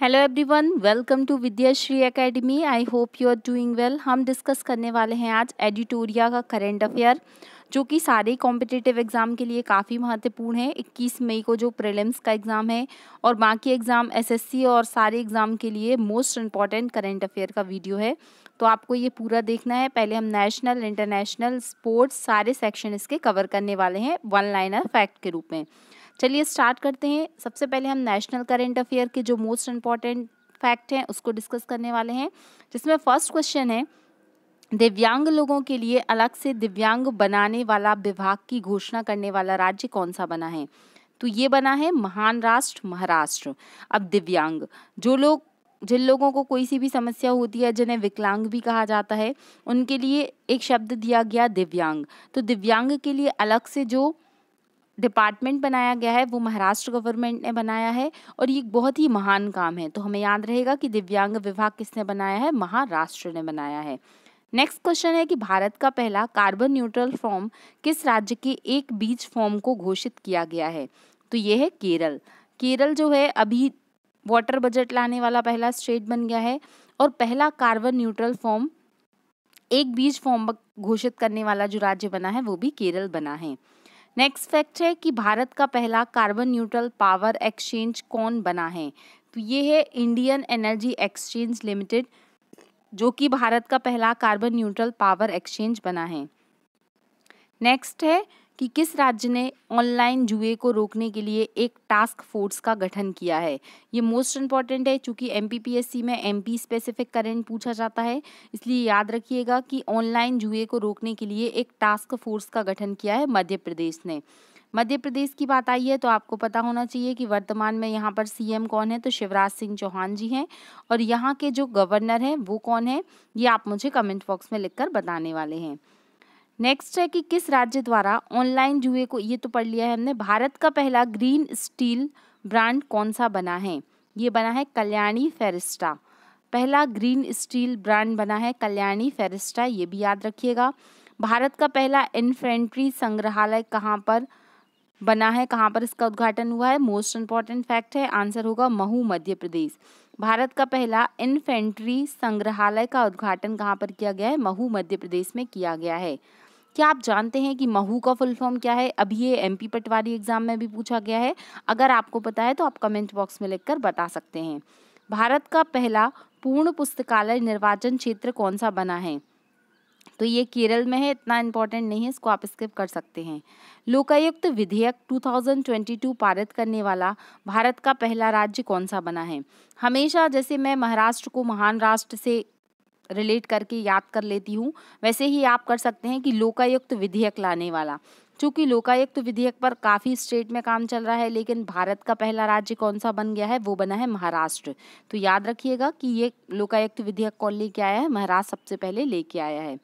hello everyone welcome to Vidyashree Academy I hope you are doing well हम discuss करने वाले हैं आज एडिटोरिया का करंट अफेयर जो कि सारे कॉम्पिटिटिव एग्ज़ाम के लिए काफ़ी महत्वपूर्ण है 21 मई को जो प्रीलिम्स का एग्ज़ाम है और बाकी एग्ज़ाम एसएससी और सारे एग्ज़ाम के लिए मोस्ट इम्पॉर्टेंट करेंट अफेयर का वीडियो है तो आपको ये पूरा देखना है पहले हम नेशनल इंटरनेशनल स्पोर्ट्स सारे सेक्शन इसके कवर करने वाले हैं वन लाइनर फैक्ट के रूप में चलिए स्टार्ट करते हैं सबसे पहले हम नेशनल करेंट अफेयर के जो मोस्ट इम्पॉर्टेंट फैक्ट हैं उसको डिस्कस करने वाले हैं जिसमें फर्स्ट क्वेश्चन है दिव्यांग लोगों के लिए अलग से दिव्यांग बनाने वाला विभाग की घोषणा करने वाला राज्य कौन सा बना है तो ये बना है महान राष्ट्र महाराष्ट्र अब दिव्यांग जो लोग जिन लोगों को कोई सी भी समस्या होती है जिन्हें विकलांग भी कहा जाता है उनके लिए एक शब्द दिया गया दिव्यांग तो दिव्यांग के लिए अलग से जो डिपार्टमेंट बनाया गया है वो महाराष्ट्र गवर्नमेंट ने बनाया है और ये बहुत ही महान काम है तो हमें याद रहेगा कि दिव्यांग विभाग किसने बनाया है महाराष्ट्र ने बनाया है नेक्स्ट क्वेश्चन है कि भारत का पहला कार्बन न्यूट्रल फॉर्म किस राज्य के एक बीज फॉर्म को घोषित किया गया है तो ये है केरल केरल जो है अभी वाटर बजट लाने वाला पहला स्टेट बन गया है और पहला कार्बन न्यूट्रल फॉर्म एक बीज फॉर्म घोषित करने वाला जो राज्य बना है वो भी केरल बना है नेक्स्ट फैक्ट है कि भारत का पहला कार्बन न्यूट्रल पावर एक्सचेंज कौन बना है तो ये है इंडियन एनर्जी एक्सचेंज लिमिटेड जो कि भारत का पहला कार्बन न्यूट्रल पावर एक्सचेंज बना है नेक्स्ट है कि किस राज्य ने ऑनलाइन जुए को रोकने के लिए एक टास्क फोर्स का गठन किया है ये मोस्ट इम्पॉर्टेंट है चूँकि एम में एम स्पेसिफिक करेंट पूछा जाता है इसलिए याद रखिएगा कि ऑनलाइन जुए को रोकने के लिए एक टास्क फोर्स का गठन किया है मध्य प्रदेश ने मध्य प्रदेश की बात आई है तो आपको पता होना चाहिए कि वर्तमान में यहाँ पर सीएम कौन है तो शिवराज सिंह चौहान जी हैं और यहाँ के जो गवर्नर हैं वो कौन है ये आप मुझे कमेंट बॉक्स में लिखकर बताने वाले हैं नेक्स्ट है कि किस राज्य द्वारा ऑनलाइन जुए को ये तो पढ़ लिया है हमने भारत का पहला ग्रीन स्टील ब्रांड कौन सा बना है ये बना है कल्याणी फेरिस्टा पहला ग्रीन स्टील ब्रांड बना है कल्याणी फेरिस्टा ये भी याद रखिएगा भारत का पहला इन्फेंट्री संग्रहालय कहाँ पर बना है कहाँ पर इसका उद्घाटन हुआ है मोस्ट इम्पॉर्टेंट फैक्ट है आंसर होगा महू मध्य प्रदेश भारत का पहला इन्फेंट्री संग्रहालय का उद्घाटन कहाँ पर किया गया है महू मध्य प्रदेश में किया गया है क्या आप जानते हैं कि महू का फुल फॉर्म क्या है अभी ये एमपी पटवारी एग्जाम में भी पूछा गया है अगर आपको पता है तो आप कमेंट बॉक्स में लिखकर बता सकते हैं भारत का पहला पूर्ण पुस्तकालय निर्वाचन क्षेत्र कौन सा बना है तो ये केरल में है इतना इम्पोर्टेंट नहीं है इसको आप स्किप कर सकते हैं लोकायुक्त विधेयक 2022 पारित करने वाला भारत का पहला राज्य कौन सा बना है हमेशा जैसे मैं महाराष्ट्र को महान राष्ट्र से रिलेट करके याद कर लेती हूँ वैसे ही आप कर सकते हैं कि लोकायुक्त विधेयक लाने वाला चूंकि लोकायुक्त विधेयक पर काफ़ी स्टेट में काम चल रहा है लेकिन भारत का पहला राज्य कौन सा बन गया है वो बना है महाराष्ट्र तो याद रखिएगा कि ये लोकायुक्त विधेयक कौन लेके आया है महाराष्ट्र सबसे पहले लेके आया है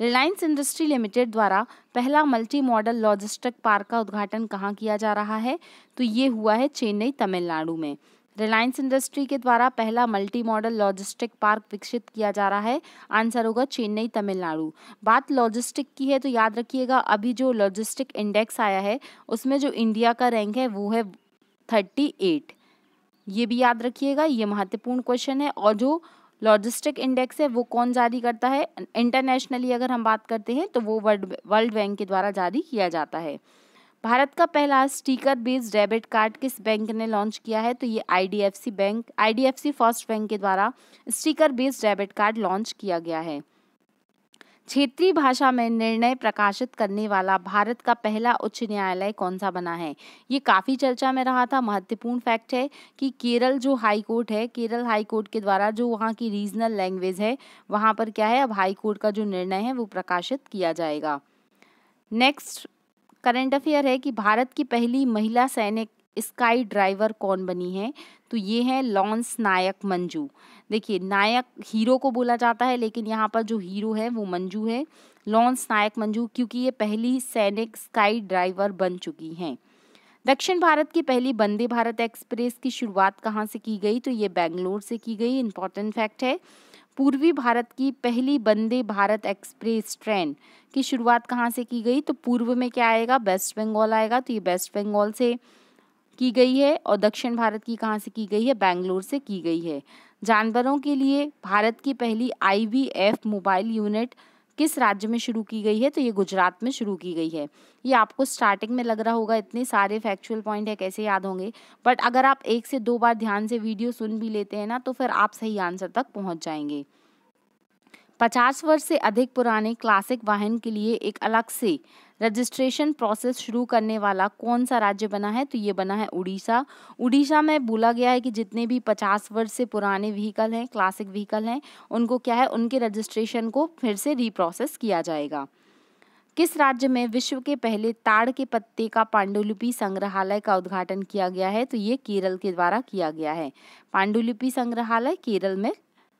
रिलायंस इंडस्ट्री लिमिटेड द्वारा पहला मल्टी मॉडल लॉजिस्टिक पार्क का उद्घाटन कहाँ किया जा रहा है तो ये हुआ है चेन्नई तमिलनाडु में रिलायंस इंडस्ट्री के द्वारा पहला मल्टी मॉडल लॉजिस्टिक पार्क विकसित किया जा रहा है आंसर होगा चेन्नई तमिलनाडु बात लॉजिस्टिक की है तो याद रखिएगा अभी जो लॉजिस्टिक इंडेक्स आया है उसमें जो इंडिया का रैंक है वो है थर्टी एट ये भी याद रखिएगा ये महत्वपूर्ण क्वेश्चन है और जो लॉजिस्टिक इंडेक्स है वो कौन जारी करता है इंटरनेशनली अगर हम बात करते हैं तो वो वर्ल्ड वर्ल्ड बैंक के द्वारा जारी किया जाता है भारत का पहला स्टिकर बेस्ड डेबिट कार्ड किस बैंक ने लॉन्च किया है तो ये IDFC bank IDFC first bank के द्वारा sticker based debit card launch किया गया है क्षेत्रीय भाषा में निर्णय प्रकाशित करने वाला भारत का पहला उच्च न्यायालय कौन सा बना है ये काफ़ी चर्चा में रहा था महत्वपूर्ण फैक्ट है कि केरल जो हाई कोर्ट है केरल हाई कोर्ट के द्वारा जो वहाँ की रीजनल लैंग्वेज है वहाँ पर क्या है अब हाई कोर्ट का जो निर्णय है वो प्रकाशित किया जाएगा नेक्स्ट करंट अफेयर है कि भारत की पहली महिला सैनिक स्काई ड्राइवर कौन बनी है तो ये है लॉन्स नायक मंजू देखिए नायक हीरो को बोला जाता है लेकिन यहाँ पर जो हीरो है वो मंजू है लॉन्स नायक मंजू क्योंकि ये पहली सैनिक स्काई ड्राइवर बन चुकी हैं दक्षिण भारत की पहली वंदे भारत एक्सप्रेस की शुरुआत कहाँ से की गई तो ये बेंगलोर से की गई इंपॉर्टेंट फैक्ट है पूर्वी भारत की पहली वंदे भारत एक्सप्रेस ट्रेन की शुरुआत कहाँ से की गई तो पूर्व में क्या आएगा वेस्ट बंगाल आएगा तो ये वेस्ट बंगाल से की गई है और दक्षिण भारत की कहाँ से की गई है बैंगलोर से की गई है जानवरों के लिए भारत की पहली आई मोबाइल यूनिट किस राज्य में शुरू की गई है तो ये गुजरात में शुरू की गई है ये आपको स्टार्टिंग में लग रहा होगा इतने सारे फैक्चुअल पॉइंट है कैसे याद होंगे बट अगर आप एक से दो बार ध्यान से वीडियो सुन भी लेते हैं ना तो फिर आप सही आंसर तक पहुंच जाएंगे पचास वर्ष से अधिक पुराने क्लासिक वाहन के लिए एक अलग से रजिस्ट्रेशन प्रोसेस शुरू करने वाला कौन सा राज्य बना है तो ये बना है उड़ीसा उड़ीसा में बोला गया है कि जितने भी पचास वर्ष से पुराने व्हीकल हैं क्लासिक व्हीकल हैं उनको क्या है उनके रजिस्ट्रेशन को फिर से रिप्रोसेस किया जाएगा किस राज्य में विश्व के पहले ताड़ के पत्ते का पांडुलिपि संग्रहालय का उद्घाटन किया गया है तो ये केरल के द्वारा किया गया है पांडुलिपि संग्रहालय केरल में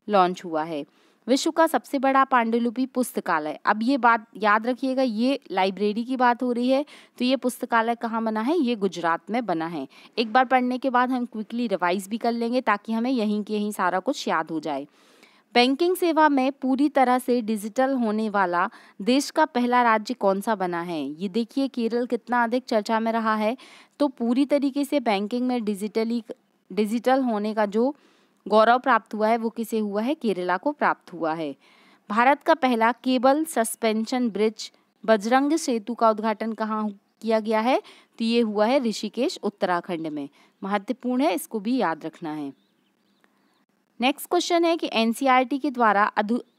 लॉन्च हुआ है विश्व का सबसे बड़ा पांडुलिपि पुस्तकालय अब ये बात याद रखिएगा ये लाइब्रेरी की बात हो रही है तो ये पुस्तकालय कहाँ बना है ये गुजरात में बना है एक बार पढ़ने के बाद हम क्विकली रिवाइज भी कर लेंगे ताकि हमें यहीं के यहीं सारा कुछ याद हो जाए बैंकिंग सेवा में पूरी तरह से डिजिटल होने वाला देश का पहला राज्य कौन सा बना है ये देखिए केरल कितना अधिक चर्चा में रहा है तो पूरी तरीके से बैंकिंग में डिजिटली डिजिटल होने का जो गौरव प्राप्त हुआ है वो किसे हुआ है केरला को प्राप्त हुआ है भारत का पहला cable suspension bridge Bajrang Setu का उद्घाटन कहाँ किया गया है तो ये हुआ है ऋषिकेश उत्तराखंड में महत्वपूर्ण है इसको भी याद रखना है नेक्स्ट क्वेश्चन है कि एनसीईआरटी के द्वारा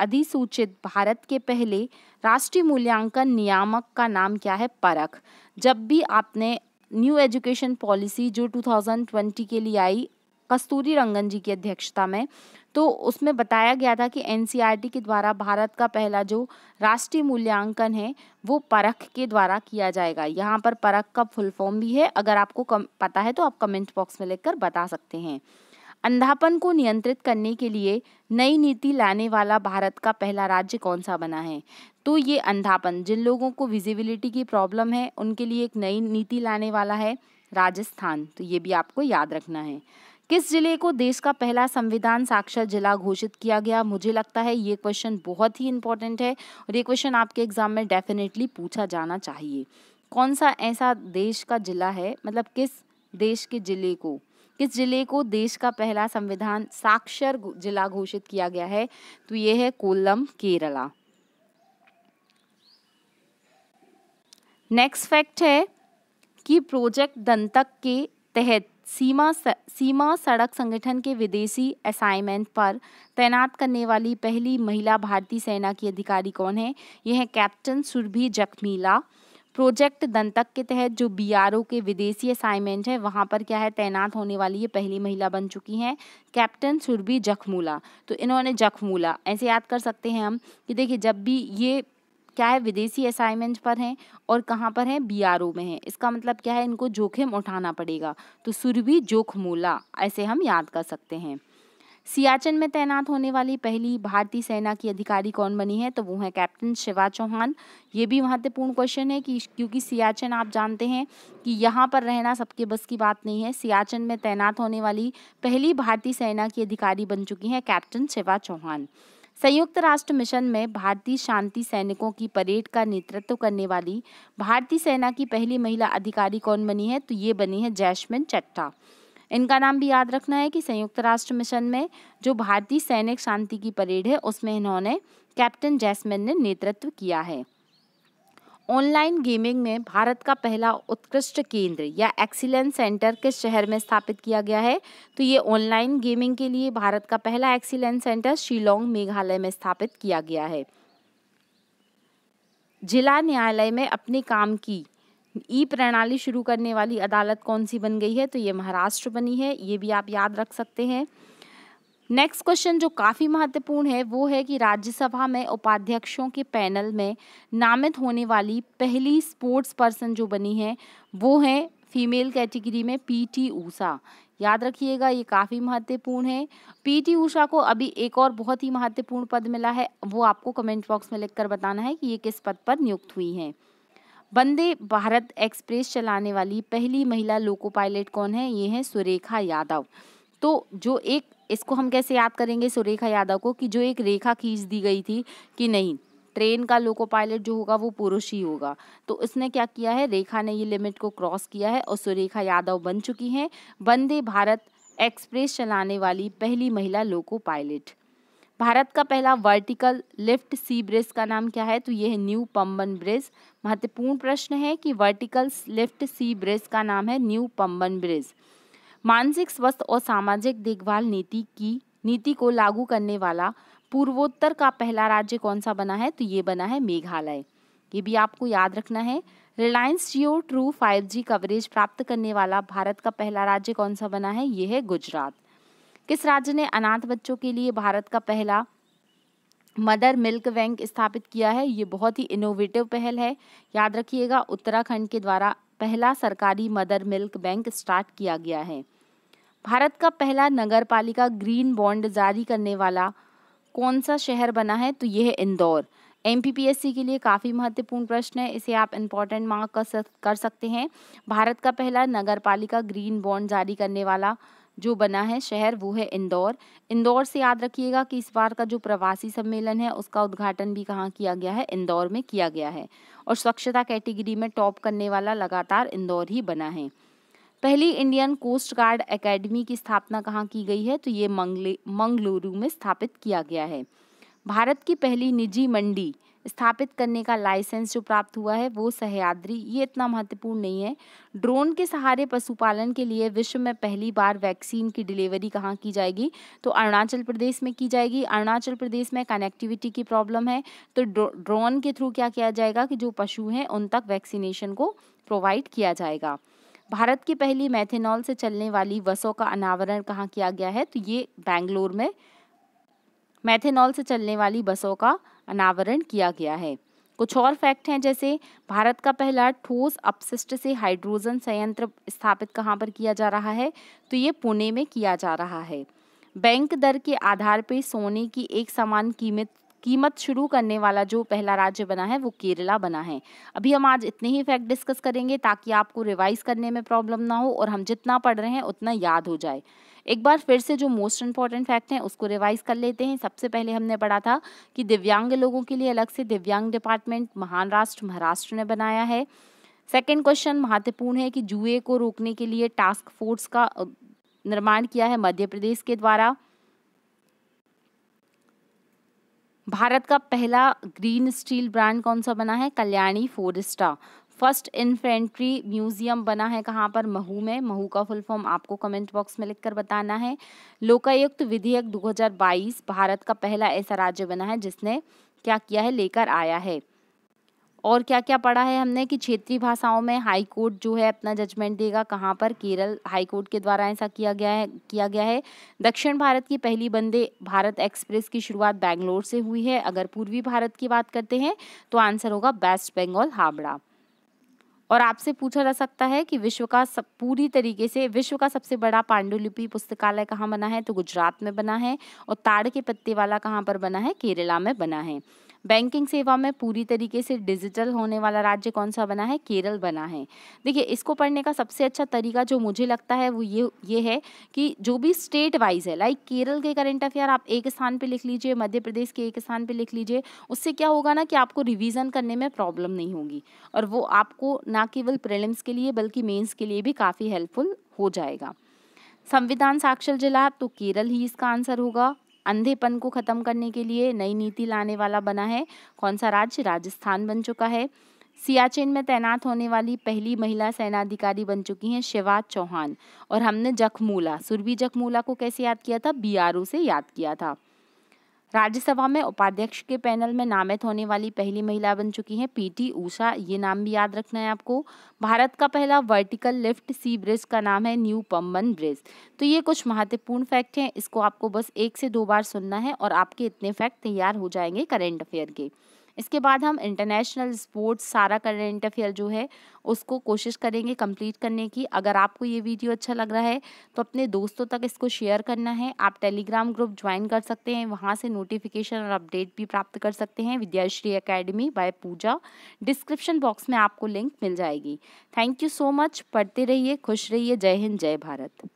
अधिसूचित भारत के पहले राष्ट्रीय मूल्यांकन नियामक का नाम क्या है परख जब भी आपने न्यू एजुकेशन पॉलिसी जो 2020 के लिए आई कस्तूरी रंगन जी की अध्यक्षता में तो उसमें बताया गया था कि एन के द्वारा भारत का पहला जो राष्ट्रीय मूल्यांकन है वो परख के द्वारा किया जाएगा यहाँ पर परख का फुल फॉर्म भी है अगर आपको कम, पता है तो आप कमेंट बॉक्स में लिखकर बता सकते हैं अंधापन को नियंत्रित करने के लिए नई नीति लाने वाला भारत का पहला राज्य कौन सा बना है तो ये अंधापन जिन लोगों को विजिबिलिटी की प्रॉब्लम है उनके लिए एक नई नीति लाने वाला है राजस्थान तो ये भी आपको याद रखना है किस जिले को देश का पहला संविधान साक्षर जिला घोषित किया गया मुझे लगता है ये क्वेश्चन बहुत ही इंपॉर्टेंट है और ये क्वेश्चन आपके एग्जाम में डेफिनेटली पूछा जाना चाहिए कौन सा ऐसा देश का जिला है मतलब किस देश के जिले को किस जिले को देश का पहला संविधान साक्षर जिला घोषित किया गया है तो ये है कोल्लम केरला नेक्स्ट फैक्ट है कि प्रोजेक्ट दंतक के तहत सीमा स, सीमा सड़क संगठन के विदेशी असाइनमेंट पर तैनात करने वाली पहली महिला भारतीय सेना की अधिकारी कौन है यह है कैप्टन सुरभि जखमीला प्रोजेक्ट दंतक के तहत जो बी के विदेशी असाइनमेंट है वहाँ पर क्या है तैनात होने वाली ये पहली महिला बन चुकी हैं कैप्टन सुरभि जखमूला तो इन्होंने जखमूला ऐसे याद कर सकते हैं हम कि देखिए जब भी ये क्या है विदेशी असाइनमेंट पर हैं और कहाँ पर हैं ओ में हैं इसका मतलब क्या है इनको जोखिम उठाना पड़ेगा तो सुरभि जोखमूला ऐसे हम याद कर सकते हैं सियाचिन में तैनात होने वाली पहली भारतीय सेना की अधिकारी कौन बनी है तो वो है कैप्टन शिवा चौहान ये भी महत्वपूर्ण क्वेश्चन है कि क्योंकि सियाचिन आप जानते हैं कि यहाँ पर रहना सबके बस की बात नहीं है सियाचिन में तैनात होने वाली पहली भारतीय सेना की अधिकारी बन चुकी हैं कैप्टन शिवा चौहान संयुक्त राष्ट्र मिशन में भारतीय शांति सैनिकों की परेड का नेतृत्व करने वाली भारतीय सेना की पहली महिला अधिकारी कौन बनी है तो ये बनी है जैशमिन चट्टा इनका नाम भी याद रखना है कि संयुक्त राष्ट्र मिशन में जो भारतीय सैनिक शांति की परेड है उसमें इन्होंने कैप्टन जैसमिन ने नेतृत्व किया है ऑनलाइन गेमिंग में भारत का पहला उत्कृष्ट केंद्र या एक्सीलेंस सेंटर किस शहर में स्थापित किया गया है तो ये ऑनलाइन गेमिंग के लिए भारत का पहला एक्सीलेंस सेंटर शिलोंग मेघालय में स्थापित किया गया है जिला न्यायालय में अपने काम की ई प्रणाली शुरू करने वाली अदालत कौन सी बन गई है तो ये महाराष्ट्र बनी है ये भी आप याद रख सकते हैं नेक्स्ट क्वेश्चन जो काफ़ी महत्वपूर्ण है वो है कि राज्यसभा में उपाध्यक्षों के पैनल में नामित होने वाली पहली स्पोर्ट्स पर्सन जो बनी है वो है फीमेल कैटेगरी में पीटी ऊषा याद रखिएगा ये काफ़ी महत्वपूर्ण है पीटी ऊषा को अभी एक और बहुत ही महत्वपूर्ण पद मिला है वो आपको कमेंट बॉक्स में लिखकर बताना है कि ये किस पद पर नियुक्त हुई हैं वंदे भारत एक्सप्रेस चलाने वाली पहली महिला लोको पायलट कौन है ये हैं सुरेखा यादव तो जो एक इसको हम कैसे याद करेंगे सुरेखा यादव को कि जो एक रेखा खींच दी गई थी कि नहीं ट्रेन का लोको पायलट जो होगा वो पुरुष ही होगा तो उसने क्या किया है रेखा ने ये लिमिट को क्रॉस किया है और सुरेखा यादव बन चुकी हैं वंदे भारत एक्सप्रेस चलाने वाली पहली महिला लोको पायलट भारत का पहला वर्टिकल लिफ्ट सी ब्रिज का नाम क्या है तो यह है न्यू पम्बन ब्रिज महत्वपूर्ण प्रश्न है कि वर्टिकल लिफ्ट सी ब्रिज का नाम है न्यू पम्बन ब्रिज मानसिक स्वास्थ्य और सामाजिक देखभाल नीति की नीति को लागू करने वाला पूर्वोत्तर का पहला राज्य कौन सा बना है तो ये बना है मेघालय ये भी आपको याद रखना है रिलायंस जियो ट्रू 5G कवरेज प्राप्त करने वाला भारत का पहला राज्य कौन सा बना है ये है गुजरात किस राज्य ने अनाथ बच्चों के लिए भारत का पहला मदर मिल्क बैंक स्थापित किया है ये बहुत ही इनोवेटिव पहल है याद रखिएगा उत्तराखंड के द्वारा पहला सरकारी मदर मिल्क बैंक स्टार्ट किया गया है भारत का पहला नगर पालिका ग्रीन बॉन्ड जारी करने वाला कौन सा शहर बना है तो यह है इंदौर एम के लिए काफ़ी महत्वपूर्ण प्रश्न है इसे आप इम्पोर्टेंट मार्क कर, सक, कर सकते हैं भारत का पहला नगर पालिका ग्रीन बॉन्ड जारी करने वाला जो बना है शहर वो है इंदौर इंदौर से याद रखिएगा कि इस बार का जो प्रवासी सम्मेलन है उसका उद्घाटन भी कहाँ किया गया है इंदौर में किया गया है और स्वच्छता कैटेगरी में टॉप करने वाला लगातार इंदौर ही बना है पहली इंडियन कोस्ट गार्ड एकेडमी की स्थापना कहाँ की गई है तो ये मंगले मंगलुरु में स्थापित किया गया है भारत की पहली निजी मंडी स्थापित करने का लाइसेंस जो प्राप्त हुआ है वो सहयाद्री ये इतना महत्वपूर्ण नहीं है ड्रोन के सहारे पशुपालन के लिए विश्व में पहली बार वैक्सीन की डिलीवरी कहाँ की जाएगी तो अरुणाचल प्रदेश में की जाएगी अरुणाचल प्रदेश में कनेक्टिविटी की प्रॉब्लम है तो ड्रोन के थ्रू क्या किया जाएगा कि जो पशु हैं उन तक वैक्सीनेशन को प्रोवाइड किया जाएगा भारत की पहली मैथेनॉल से चलने वाली बसों का अनावरण कहाँ किया गया है तो ये बेंगलोर में मैथेनॉल से चलने वाली बसों का अनावरण किया गया है कुछ और फैक्ट हैं जैसे भारत का पहला ठोस अपशिष्ट से हाइड्रोजन संयंत्र स्थापित कहाँ पर किया जा रहा है तो ये पुणे में किया जा रहा है बैंक दर के आधार पर सोने की एक समान कीमत कीमत शुरू करने वाला जो पहला राज्य बना है वो केरला बना है अभी हम आज इतने ही फैक्ट डिस्कस करेंगे ताकि आपको रिवाइज करने में प्रॉब्लम ना हो और हम जितना पढ़ रहे हैं उतना याद हो जाए एक बार फिर से जो मोस्ट इंपॉर्टेंट फैक्ट हैं उसको रिवाइज कर लेते हैं सबसे पहले हमने पढ़ा था कि दिव्यांग लोगों के लिए अलग से दिव्यांग डिपार्टमेंट महान राष्ट्र महाराष्ट्र ने बनाया है सेकेंड क्वेश्चन महत्वपूर्ण है कि जुए को रोकने के लिए टास्क फोर्स का निर्माण किया है मध्य प्रदेश के द्वारा भारत का पहला ग्रीन स्टील ब्रांड कौन सा बना है Kalyani four star first infantry museum बना है कहाँ पर महू में महू का फुल फॉर्म आपको कमेंट बॉक्स में लिखकर बताना है लोकायुक्त विधेयक 2022 भारत का पहला ऐसा राज्य बना है जिसने क्या किया है लेकर आया है और क्या क्या पढ़ा है हमने कि क्षेत्रीय भाषाओं में हाई कोर्ट जो है अपना जजमेंट देगा कहाँ पर केरल हाई कोर्ट के द्वारा ऐसा किया गया है किया गया है दक्षिण भारत की पहली बंदे भारत एक्सप्रेस की शुरुआत बैंगलोर से हुई है अगर पूर्वी भारत की बात करते हैं तो आंसर होगा वेस्ट बंगाल हावड़ा और आपसे पूछा जा सकता है कि विश्व का सब पूरी तरीके से विश्व का सबसे बड़ा पांडुलिपि पुस्तकालय कहाँ बना है तो गुजरात में बना है और ताड़ के पत्ते वाला कहाँ पर बना है केरला में बना है बैंकिंग सेवा में पूरी तरीके से डिजिटल होने वाला राज्य कौन सा बना है केरल बना है देखिए इसको पढ़ने का सबसे अच्छा तरीका जो मुझे लगता है वो ये ये है कि जो भी स्टेट वाइज है लाइक केरल के करंट अफेयर आप एक स्थान पर लिख लीजिए मध्य प्रदेश के एक स्थान पर लिख लीजिए उससे क्या होगा ना कि आपको रिविज़न करने में प्रॉब्लम नहीं होगी और वो आपको ना केवल प्रिलिम्स के लिए बल्कि मेन्स के लिए भी काफ़ी हेल्पफुल हो जाएगा संविधान साक्षर जिला तो केरल ही इसका आंसर होगा अंधेपन को ख़त्म करने के लिए नई नीति लाने वाला बना है कौन सा राज्य राजस्थान बन चुका है सियाचिन में तैनात होने वाली पहली महिला सेनाधिकारी बन चुकी हैं शिवा चौहान और हमने जखमूला सुरभि जखमूला को कैसे याद किया था बी से याद किया था राज्यसभा में उपाध्यक्ष के पैनल में नामित होने वाली पहली महिला बन चुकी हैं पीटी ऊषा ये नाम भी याद रखना है आपको भारत का पहला वर्टिकल लिफ्ट सी ब्रिज का नाम है न्यू पम्बन ब्रिज तो ये कुछ महत्वपूर्ण फैक्ट हैं इसको आपको बस एक से दो बार सुनना है और आपके इतने फैक्ट तैयार हो जाएंगे करेंट अफेयर के इसके बाद हम इंटरनेशनल स्पोर्ट्स सारा करेंट अफेयर जो है उसको कोशिश करेंगे कंप्लीट करने की अगर आपको ये वीडियो अच्छा लग रहा है तो अपने दोस्तों तक इसको शेयर करना है आप टेलीग्राम ग्रुप ज्वाइन कर सकते हैं वहाँ से नोटिफिकेशन और अपडेट भी प्राप्त कर सकते हैं Vidyashree Academy by Pooja description box में आपको लिंक मिल जाएगी थैंक यू सो मच पढ़ते रहिए खुश रहिए जय हिंद जय भारत